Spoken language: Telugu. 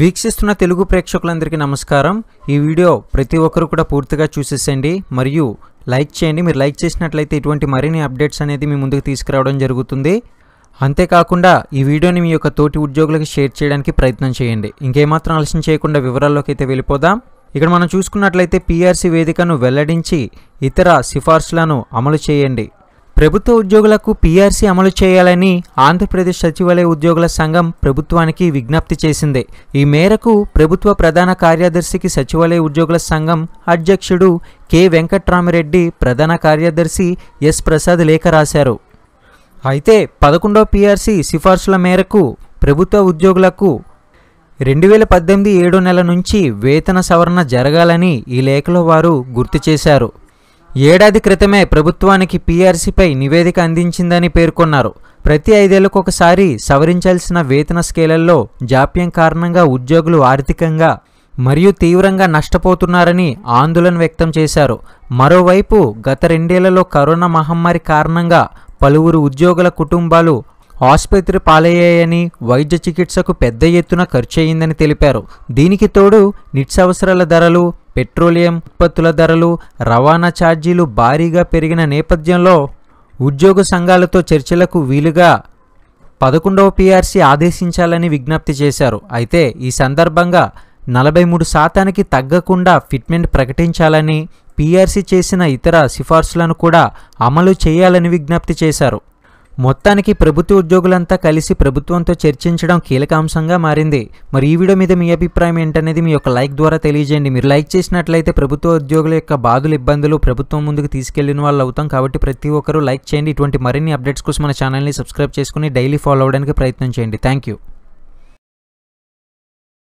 వీక్షిస్తున్న తెలుగు ప్రేక్షకులందరికీ నమస్కారం ఈ వీడియో ప్రతి ఒక్కరు కూడా పూర్తిగా చూసేసండి మరియు లైక్ చేయండి మీరు లైక్ చేసినట్లయితే ఇటువంటి మరిన్ని అప్డేట్స్ అనేది మీ ముందుకు తీసుకురావడం జరుగుతుంది అంతేకాకుండా ఈ వీడియోని మీ యొక్క తోటి ఉద్యోగులకు షేర్ చేయడానికి ప్రయత్నం చేయండి ఇంకేమాత్రం ఆలస్యం చేయకుండా వివరాల్లోకి అయితే వెళ్ళిపోదాం ఇక్కడ మనం చూసుకున్నట్లయితే పీఆర్సీ వేదికను వెల్లడించి ఇతర సిఫార్సులను అమలు చేయండి ప్రభుత్వ ఉద్యోగులకు పీఆర్సీ అమలు చేయాలని ఆంధ్రప్రదేశ్ సచివాలయ ఉద్యోగుల సంఘం ప్రభుత్వానికి విజ్ఞప్తి చేసింది ఈ మేరకు ప్రభుత్వ ప్రధాన కార్యదర్శికి సచివాలయ ఉద్యోగుల సంఘం అధ్యక్షుడు కె వెంకట్రామిరెడ్డి ప్రధాన కార్యదర్శి ఎస్ ప్రసాద్ లేఖ రాశారు అయితే పదకొండో పీఆర్సీ సిఫార్సుల మేరకు ప్రభుత్వ ఉద్యోగులకు రెండు వేల పద్దెనిమిది ఏడో నెల నుంచి వేతన సవరణ జరగాలని ఈ లేఖలో వారు గుర్తు చేశారు ఏడాది క్రితమే ప్రభుత్వానికి పీఆర్సీపై నివేదిక అందించిందని పేర్కొన్నారు ప్రతి ఐదేళ్లకొకసారి ఒకసారి సవరించాల్సిన వేతన స్కేలల్లో జాప్యం కారణంగా ఉద్యోగులు ఆర్థికంగా మరియు తీవ్రంగా నష్టపోతున్నారని ఆందోళన వ్యక్తం చేశారు మరోవైపు గత రెండేళ్లలో కరోనా మహమ్మారి కారణంగా పలువురు ఉద్యోగుల కుటుంబాలు ఆసుపత్రి పాలయ్యాయని వైద్య చికిత్సకు పెద్ద ఎత్తున అయ్యిందని తెలిపారు దీనికి తోడు నిత్యావసరాల ధరలు పెట్రోలియం ఉత్పత్తుల ధరలు రవాణా ఛార్జీలు భారీగా పెరిగిన నేపథ్యంలో ఉద్యోగ సంఘాలతో చర్చలకు వీలుగా పదకొండవ పీఆర్సీ ఆదేశించాలని విజ్ఞప్తి చేశారు అయితే ఈ సందర్భంగా నలభై మూడు శాతానికి తగ్గకుండా ఫిట్మెంట్ ప్రకటించాలని పీఆర్సీ చేసిన ఇతర సిఫార్సులను కూడా అమలు చేయాలని విజ్ఞప్తి చేశారు మొత్తానికి ప్రభుత్వ ఉద్యోగులంతా కలిసి ప్రభుత్వంతో చర్చించడం కీలకాంశంగా మారింది మరి ఈ వీడియో మీద మీ అభిప్రాయం ఏంటనేది మీ యొక్క లైక్ ద్వారా తెలియజేయండి మీరు లైక్ చేసినట్లయితే ప్రభుత్వ ఉద్యోగుల యొక్క బాధలు ఇబ్బందులు ప్రభుత్వం ముందుకు తీసుకెళ్లిన వాళ్ళు అవుతాం కాబట్టి ప్రతి ఒక్కరూ లైక్ చేయండి ఇటువంటి మరిన్ని అప్డేట్స్ కోసం మన ఛానల్ని సబ్స్క్రైబ్ చేసుకుని డైలీ ఫాలో అవడానికి ప్రయత్నం చేయండి థ్యాంక్ యూ